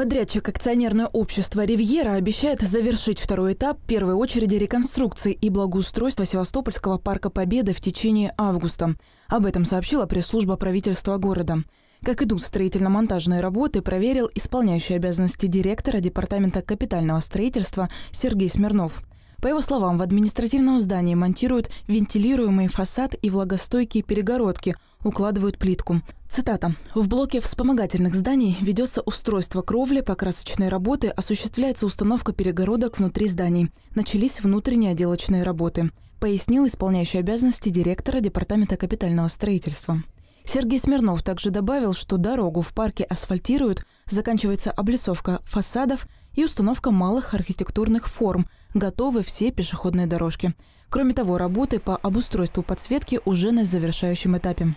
Подрядчик акционерное общество «Ривьера» обещает завершить второй этап первой очереди реконструкции и благоустройства Севастопольского парка Победы в течение августа. Об этом сообщила пресс-служба правительства города. Как идут строительно-монтажные работы, проверил исполняющий обязанности директора Департамента капитального строительства Сергей Смирнов. По его словам, в административном здании монтируют вентилируемый фасад и влагостойкие перегородки, укладывают плитку. Цитата. «В блоке вспомогательных зданий ведется устройство кровли, покрасочной работы, осуществляется установка перегородок внутри зданий. Начались внутренние отделочные работы», – пояснил исполняющий обязанности директора Департамента капитального строительства. Сергей Смирнов также добавил, что дорогу в парке асфальтируют, заканчивается облицовка фасадов и установка малых архитектурных форм – готовы все пешеходные дорожки. Кроме того, работы по обустройству подсветки уже на завершающем этапе.